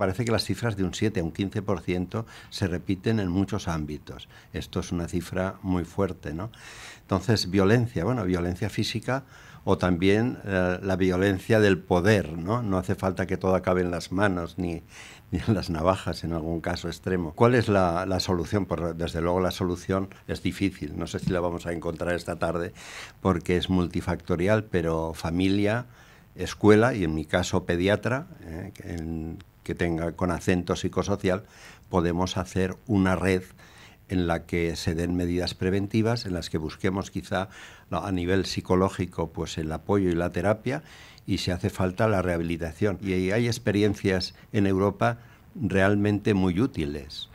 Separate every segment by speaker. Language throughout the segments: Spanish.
Speaker 1: Parece que las cifras de un 7 a un 15% se repiten en muchos ámbitos. Esto es una cifra muy fuerte, ¿no? Entonces, violencia, bueno, violencia física o también eh, la violencia del poder, ¿no? No hace falta que todo acabe en las manos ni, en las navajas en algún caso extremo. ¿Cuál es la, solución? Pues desde luego la solución es difícil, no sé si la vamos a encontrar esta tarde porque es multifactorial, pero familia, escuela y en mi caso pediatra, ¿eh? en, que tenga con acento psicosocial, podemos hacer una red en la que se den medidas preventivas, en las que busquemos quizá a nivel psicológico pues el apoyo y la terapia y si hace falta la rehabilitación. Y hay experiencias en Europa realmente muy útiles.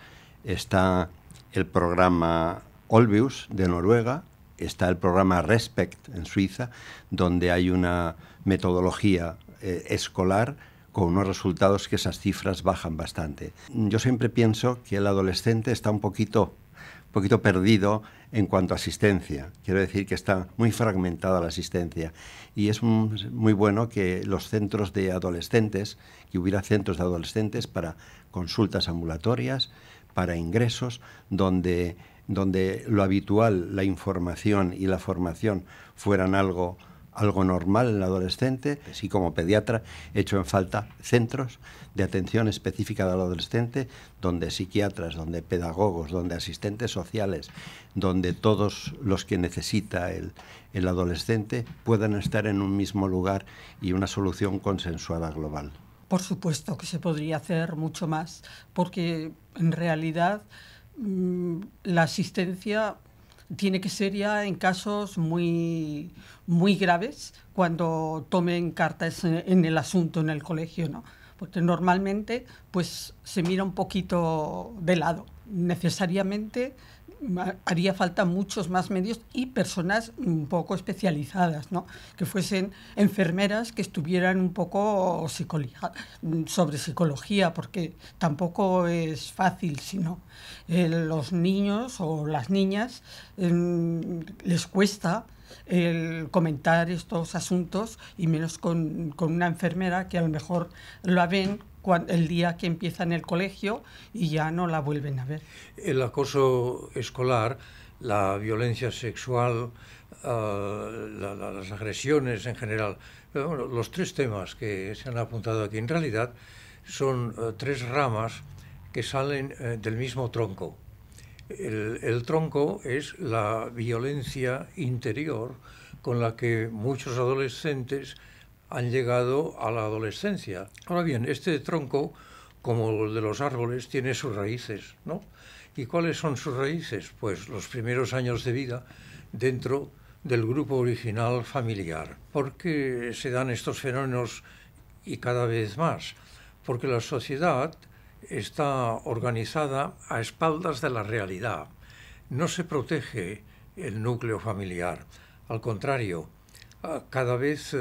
Speaker 1: Está el programa Olbius de Noruega, está el programa Respect en Suiza, donde hay una metodología eh, escolar con unos resultados que esas cifras bajan bastante. Yo siempre pienso que el adolescente está un poquito poquito perdido en cuanto a asistencia. Quiero decir que está muy fragmentada la asistencia. Y es muy bueno que los centros de adolescentes, que hubiera centros de adolescentes para consultas ambulatorias, para ingresos, donde, donde lo habitual, la información y la formación fueran algo algo normal en el adolescente, así como pediatra, he hecho en falta centros de atención específica del adolescente, donde psiquiatras, donde pedagogos, donde asistentes sociales, donde todos los que necesita el, el adolescente puedan estar en un mismo lugar y una solución consensuada global.
Speaker 2: Por supuesto que se podría hacer mucho más, porque en realidad mm, la asistencia tiene que ser ya en casos muy, muy graves cuando tomen cartas en, el asunto en el colegio, Porque normalmente pues, se mira un poquito de lado. Necesariamente haría falta muchos más medios y personas un poco especializadas, ¿no? que fuesen enfermeras que estuvieran un poco sobre psicología, porque tampoco es fácil, sino eh, los niños o las niñas em, les cuesta el comentar estos asuntos y menos con, una enfermera que a lo mejor lo ven el día que empiezan el colegio y ya no la vuelven a ver.
Speaker 3: El acoso escolar, la violencia sexual, ah, las agresiones en general, los tres temas que se han apuntado aquí en realidad son eh, tres ramas que salen eh, del mismo tronco. el, tronco es la violencia interior con la que muchos adolescentes han llegado a la adolescencia. Ahora bien, este tronco, como el de los árboles, tiene sus raíces, ¿no? ¿Y cuáles son sus raíces? Pues los primeros años de vida dentro del grupo original familiar. ¿Por qué se dan estos fenómenos y cada vez más? Porque la sociedad está organizada a espaldas de la realidad. No se protege el núcleo familiar. Al contrario, Ah, cada vez eh,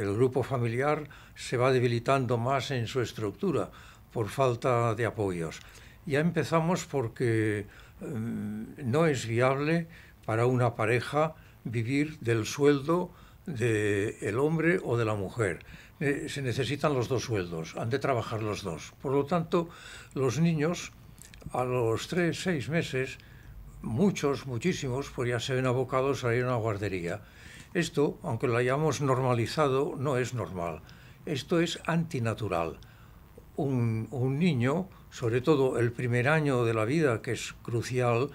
Speaker 3: el grupo familiar se va debilitando más en su estructura por falta de apoyos. Ya empezamos porque mm, no es viable para una pareja vivir del sueldo del hombre o de la mujer. Eh, se necesitan los dos sueldos, han de trabajar los dos. Por lo tanto, los niños a los tres, seis meses, muchos, muchísimos, pues ya se ven abocados a ir a una guardería esto, aunque lo hayamos normalizado, no es normal. Esto es antinatural. Un, niño, sobre todo el primer año de la vida, que es crucial,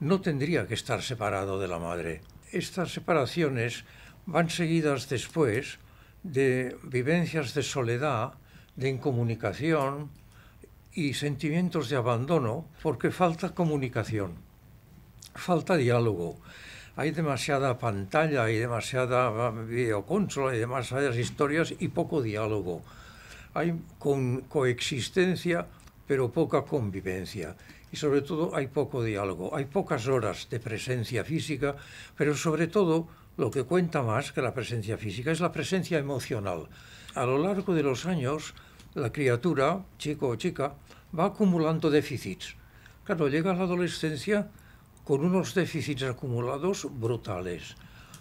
Speaker 3: no tendría que estar separado de la madre. Estas separaciones van seguidas después de vivencias de soledad, de incomunicación y sentimientos de abandono porque falta comunicación, falta diálogo hay demasiada pantalla, hay demasiada ah, videoconsola, hay demasiadas historias y poco diálogo. Hay con coexistencia, pero poca convivencia. Y sobre todo hay poco diálogo, hay pocas horas de presencia física, pero sobre todo lo que cuenta más que la presencia física es la presencia emocional. A lo largo de los años, la criatura, chico o chica, va acumulando déficits. Claro, llega la adolescencia con unos déficits acumulados brutales.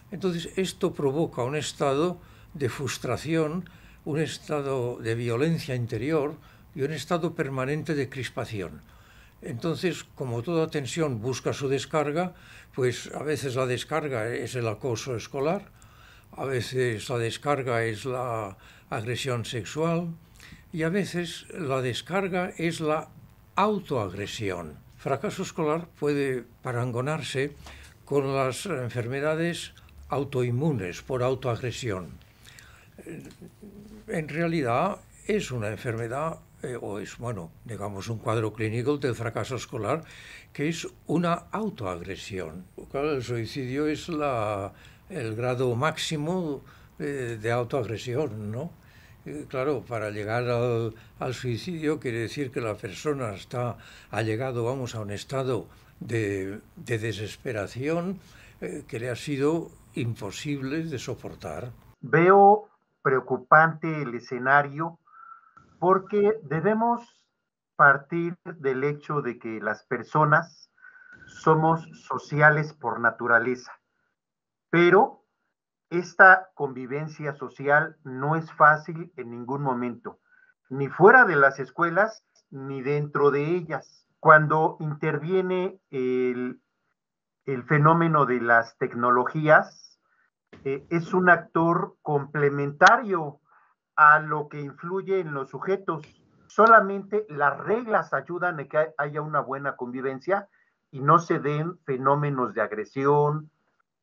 Speaker 3: Entonces, esto provoca un estado de frustración, un estado de violencia interior y un estado permanente de crispación. Entonces, como toda tensión busca su descarga, pues a veces la descarga es el acoso escolar, a veces la descarga es la agresión sexual y a veces la descarga es la autoagresión fracaso escolar puede parangonarse con las enfermedades autoinmunes por autoagresión. Eh, en realidad es una enfermedad eh, o es, bueno, digamos, un cuadro clínico del fracaso escolar, que es una autoagresión. el suicidio es el grado máximo eh, de autoagresión, ¿no? Eh, claro, para llegar al, suicidio quiere decir que la persona está, ha llegado, vamos, a un estado de, desesperación eh, que le ha sido imposible de soportar. Veo preocupante el escenario porque debemos
Speaker 4: partir del hecho de que las personas somos sociales por naturaleza, pero esta convivencia social no es fácil en ningún momento, ni fuera de las escuelas, ni dentro de ellas. Cuando interviene el, fenómeno de las tecnologías, eh, es un actor complementario a lo que influye en los sujetos. Solamente las reglas ayudan a que haya una buena convivencia y no se den fenómenos de agresión,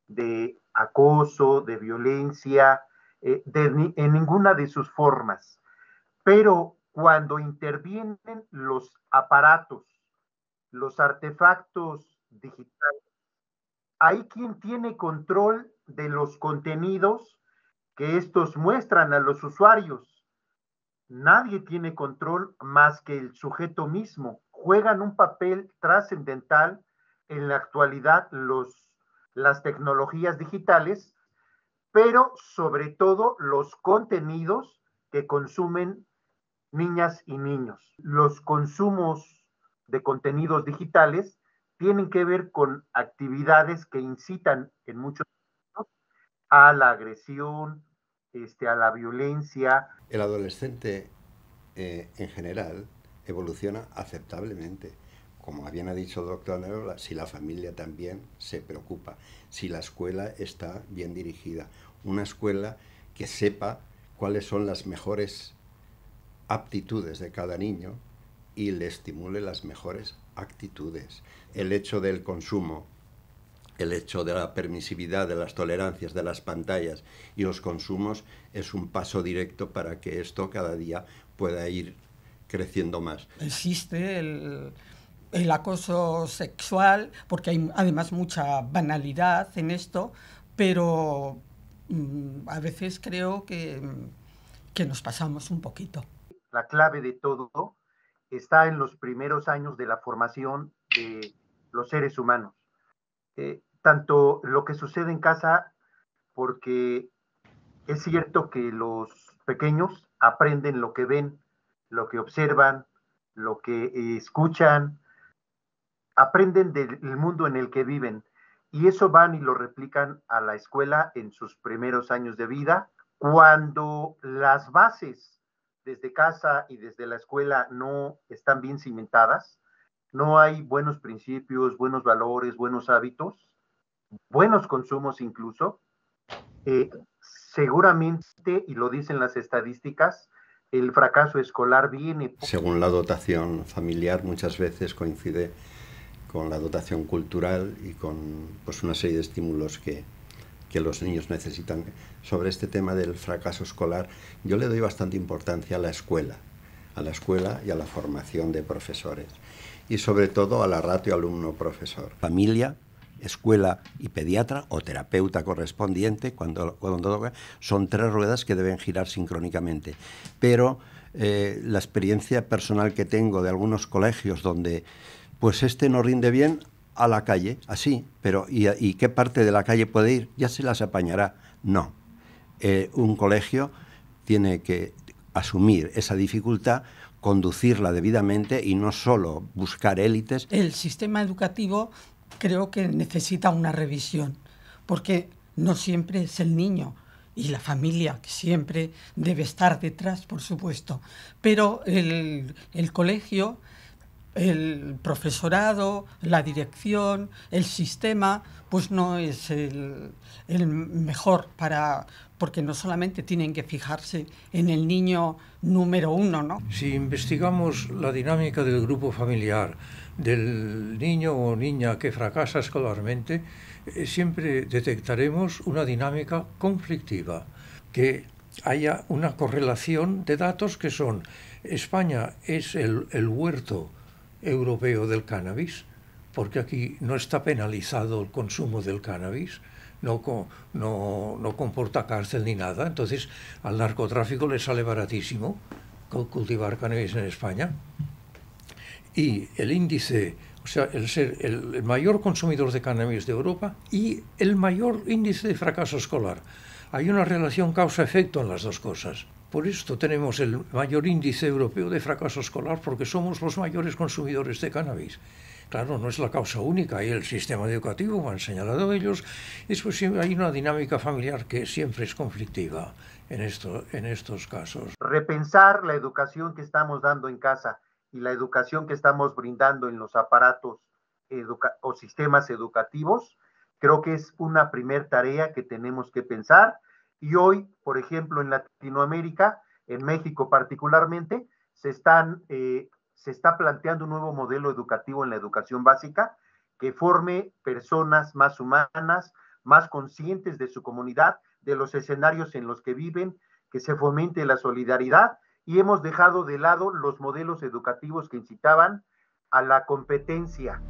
Speaker 4: de acoso, de violencia, eh, en ninguna de sus formas. Pero cuando intervienen los aparatos, los artefactos digitales, hay quien tiene control de los contenidos que estos muestran a los usuarios. Nadie tiene control más que el sujeto mismo. Juegan un papel trascendental en la actualidad los las tecnologías digitales, pero sobre todo los contenidos que consumen niñas y niños. Los consumos de contenidos digitales tienen que ver con actividades que incitan en muchos casos a la agresión, este, a la violencia.
Speaker 1: El adolescente eh, en general evoluciona aceptablemente como habían ha dicho el doctor si la familia también se preocupa, si la escuela está bien dirigida, una escuela que sepa cuáles son las mejores aptitudes de cada niño y le estimule las mejores actitudes. El hecho del consumo, el hecho de la permisividad, de las tolerancias, de las pantallas y los consumos es un paso directo para que esto cada día pueda ir creciendo
Speaker 2: más. Existe el, el acoso sexual, porque hay además mucha banalidad en esto, pero mm, a veces creo mm, que, nos pasamos un poquito.
Speaker 4: La clave de todo está en los primeros años de la formación de los seres humanos. Eh, tanto lo que sucede en casa, porque es cierto que los pequeños aprenden lo que ven, lo que observan, lo que eh, escuchan, aprenden del mundo en el que viven y eso van y lo replican a la escuela en sus primeros años de vida. Cuando las bases desde casa y desde la escuela no están bien cimentadas, no hay buenos principios, buenos valores, buenos hábitos, buenos consumos incluso, eh, seguramente, y lo dicen las estadísticas, el fracaso escolar viene...
Speaker 1: Según la dotación familiar muchas veces coincide con la dotación cultural y con pues, una serie de estímulos que, que los niños necesitan. Sobre este tema del fracaso escolar, yo le doy bastante importancia a la escuela, a la escuela y a la formación de profesores, y sobre todo a la ratio alumno-profesor. Familia, escuela y pediatra o terapeuta correspondiente, cuando, cuando son tres ruedas que deben girar sincrónicamente. Pero eh, la experiencia personal que tengo de algunos colegios donde pues este no rinde bien a la calle, así, pero ¿y, qué parte de la calle puede ir? Ya se las apañará. No. Eh, un colegio tiene que asumir esa dificultad, conducirla debidamente y no solo buscar élites.
Speaker 2: El sistema educativo creo que necesita una revisión, porque no siempre es el niño y la familia, que siempre debe estar detrás, por supuesto, pero el, el colegio el profesorado, la dirección, el sistema, pues no es el, mejor para porque no solamente tienen que fijarse en el niño número uno, ¿no? Si
Speaker 3: investigamos la dinámica del grupo familiar, del niño o niña que fracasa escolarmente, eh, siempre detectaremos una dinámica conflictiva, que haya una correlación de datos que son España es el huerto europeo del cannabis, porque aquí no está penalizado el consumo del cannabis, no, no, no comporta cárcel ni nada, entonces al narcotráfico le sale baratísimo cultivar cannabis en España. Y el índice, o sea, el ser el mayor consumidor de cannabis de Europa y el mayor índice de fracaso escolar. Hay una relación causa-efecto en las dos cosas. Por esto tenemos el mayor índice europeo de fracaso escolar porque somos los mayores consumidores de cannabis. Claro, no es la causa única, y el sistema educativo, como han señalado ellos, es pues hay una dinámica familiar que siempre es conflictiva en, en estos casos.
Speaker 4: Repensar la educación que estamos dando en casa y la educación que estamos brindando en los aparatos o sistemas educativos, creo que es una primer tarea que tenemos que pensar y hoy, por ejemplo, en Latinoamérica, en México particularmente, se, están, eh, se está planteando un nuevo modelo educativo en la educación básica que forme personas más humanas, más conscientes de su comunidad, de los escenarios en los que viven, que se fomente la solidaridad y hemos dejado de lado los modelos educativos que incitaban a la competencia.